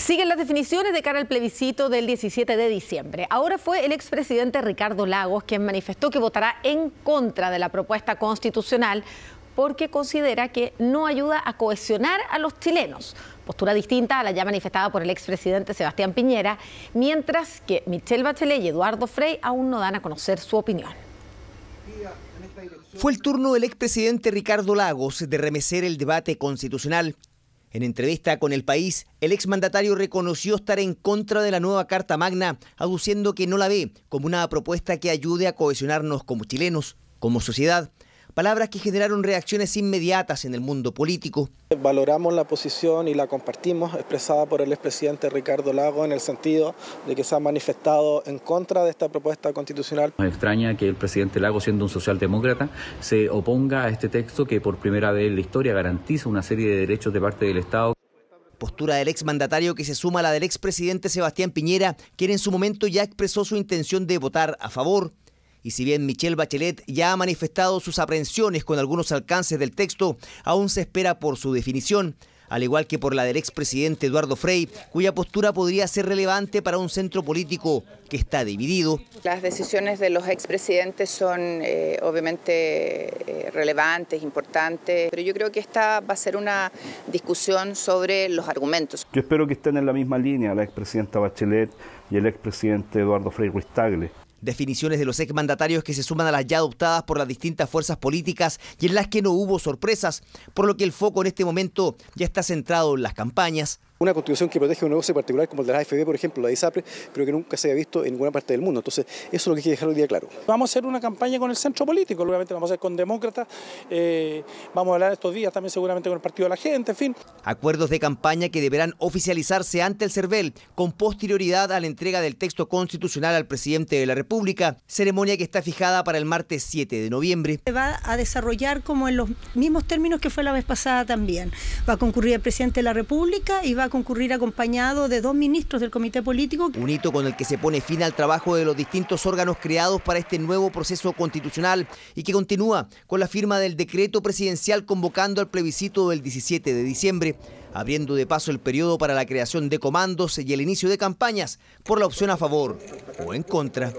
Siguen las definiciones de cara al plebiscito del 17 de diciembre. Ahora fue el expresidente Ricardo Lagos quien manifestó que votará en contra de la propuesta constitucional porque considera que no ayuda a cohesionar a los chilenos. Postura distinta a la ya manifestada por el expresidente Sebastián Piñera, mientras que Michelle Bachelet y Eduardo Frey aún no dan a conocer su opinión. Fue el turno del expresidente Ricardo Lagos de remecer el debate constitucional en entrevista con El País, el exmandatario reconoció estar en contra de la nueva Carta Magna, aduciendo que no la ve como una propuesta que ayude a cohesionarnos como chilenos, como sociedad palabras que generaron reacciones inmediatas en el mundo político. Valoramos la posición y la compartimos expresada por el expresidente Ricardo Lago en el sentido de que se ha manifestado en contra de esta propuesta constitucional. Nos extraña que el presidente Lago, siendo un socialdemócrata, se oponga a este texto que por primera vez en la historia garantiza una serie de derechos de parte del Estado postura del exmandatario que se suma a la del expresidente Sebastián Piñera, quien en su momento ya expresó su intención de votar a favor. Y si bien Michelle Bachelet ya ha manifestado sus aprehensiones con algunos alcances del texto, aún se espera por su definición, al igual que por la del expresidente Eduardo Frey, cuya postura podría ser relevante para un centro político que está dividido. Las decisiones de los expresidentes son eh, obviamente eh, relevantes, importantes, pero yo creo que esta va a ser una discusión sobre los argumentos. Yo espero que estén en la misma línea la expresidenta Bachelet y el expresidente Eduardo Frei Ruiz Tagle. Definiciones de los exmandatarios que se suman a las ya adoptadas por las distintas fuerzas políticas y en las que no hubo sorpresas, por lo que el foco en este momento ya está centrado en las campañas, una constitución que protege un negocio particular como el de la AFB, por ejemplo, la de ISAPRE, pero que nunca se había visto en ninguna parte del mundo. Entonces, eso es lo que hay que dejar hoy día claro. Vamos a hacer una campaña con el centro político, obviamente vamos a hacer con demócratas, eh, vamos a hablar estos días también seguramente con el Partido de la Gente, en fin. Acuerdos de campaña que deberán oficializarse ante el CERVEL, con posterioridad a la entrega del texto constitucional al presidente de la República, ceremonia que está fijada para el martes 7 de noviembre. Se va a desarrollar como en los mismos términos que fue la vez pasada también. Va a concurrir el presidente de la República y va a concurrir acompañado de dos ministros del comité político. Un hito con el que se pone fin al trabajo de los distintos órganos creados para este nuevo proceso constitucional y que continúa con la firma del decreto presidencial convocando al plebiscito del 17 de diciembre, abriendo de paso el periodo para la creación de comandos y el inicio de campañas por la opción a favor o en contra.